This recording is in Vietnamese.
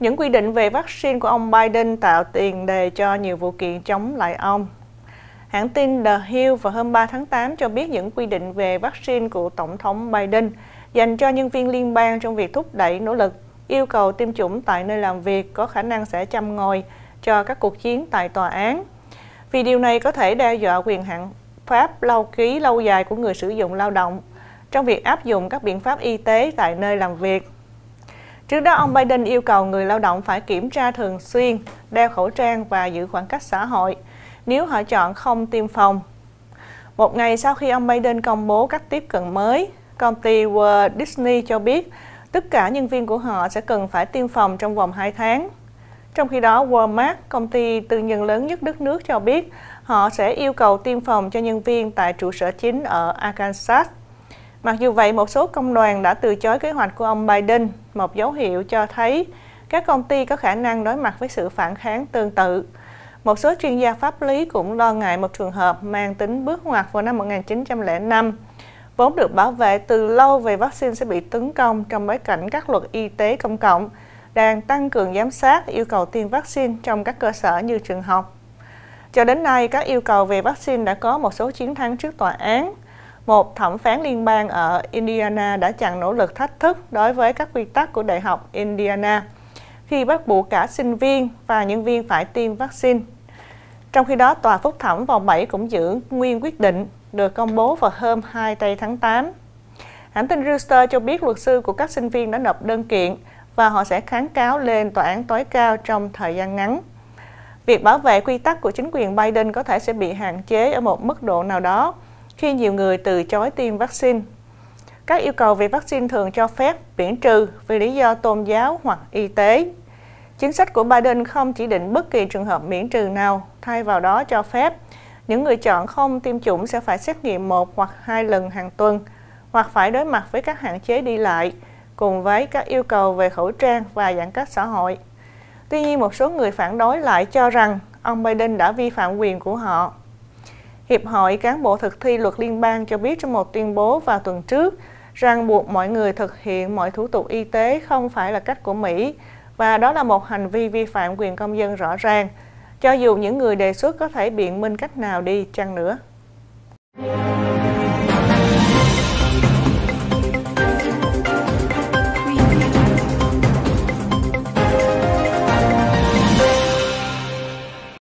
Những quy định về vaccine của ông Biden tạo tiền đề cho nhiều vụ kiện chống lại ông. Hãng tin The Hill vào hôm 3 tháng 8 cho biết những quy định về vaccine của Tổng thống Biden dành cho nhân viên liên bang trong việc thúc đẩy nỗ lực yêu cầu tiêm chủng tại nơi làm việc có khả năng sẽ chăm ngồi cho các cuộc chiến tại tòa án. Vì điều này có thể đe dọa quyền hạn pháp lâu ký lâu dài của người sử dụng lao động trong việc áp dụng các biện pháp y tế tại nơi làm việc. Trước đó, ông Biden yêu cầu người lao động phải kiểm tra thường xuyên, đeo khẩu trang và giữ khoảng cách xã hội nếu họ chọn không tiêm phòng. Một ngày sau khi ông Biden công bố cách tiếp cận mới, công ty Walt Disney cho biết tất cả nhân viên của họ sẽ cần phải tiêm phòng trong vòng 2 tháng. Trong khi đó, Walmart, công ty tư nhân lớn nhất đất nước cho biết họ sẽ yêu cầu tiêm phòng cho nhân viên tại trụ sở chính ở Arkansas. Mặc dù vậy, một số công đoàn đã từ chối kế hoạch của ông Biden một dấu hiệu cho thấy các công ty có khả năng đối mặt với sự phản kháng tương tự. Một số chuyên gia pháp lý cũng lo ngại một trường hợp mang tính bước ngoặt vào năm 1905, vốn được bảo vệ từ lâu về vaccine sẽ bị tấn công trong bối cảnh các luật y tế công cộng đang tăng cường giám sát yêu cầu tiêm vaccine trong các cơ sở như trường học. Cho đến nay, các yêu cầu về vaccine đã có một số chiến thắng trước tòa án – một thẩm phán liên bang ở Indiana đã chặn nỗ lực thách thức đối với các quy tắc của Đại học Indiana khi bắt buộc cả sinh viên và nhân viên phải tiêm vaccine. Trong khi đó, Tòa Phúc Thẩm vòng 7 cũng giữ nguyên quyết định được công bố vào hôm 2 tây tháng 8. Hãng tin Reuters cho biết luật sư của các sinh viên đã nộp đơn kiện và họ sẽ kháng cáo lên tòa án tối cao trong thời gian ngắn. Việc bảo vệ quy tắc của chính quyền Biden có thể sẽ bị hạn chế ở một mức độ nào đó khi nhiều người từ chối tiêm vaccine. Các yêu cầu về vaccine thường cho phép miễn trừ vì lý do tôn giáo hoặc y tế. Chính sách của Biden không chỉ định bất kỳ trường hợp miễn trừ nào, thay vào đó cho phép những người chọn không tiêm chủng sẽ phải xét nghiệm một hoặc hai lần hàng tuần hoặc phải đối mặt với các hạn chế đi lại cùng với các yêu cầu về khẩu trang và giãn cách xã hội. Tuy nhiên, một số người phản đối lại cho rằng ông Biden đã vi phạm quyền của họ Hiệp hội Cán bộ Thực thi Luật Liên bang cho biết trong một tuyên bố vào tuần trước rằng buộc mọi người thực hiện mọi thủ tục y tế không phải là cách của Mỹ và đó là một hành vi vi phạm quyền công dân rõ ràng, cho dù những người đề xuất có thể biện minh cách nào đi chăng nữa. Yeah.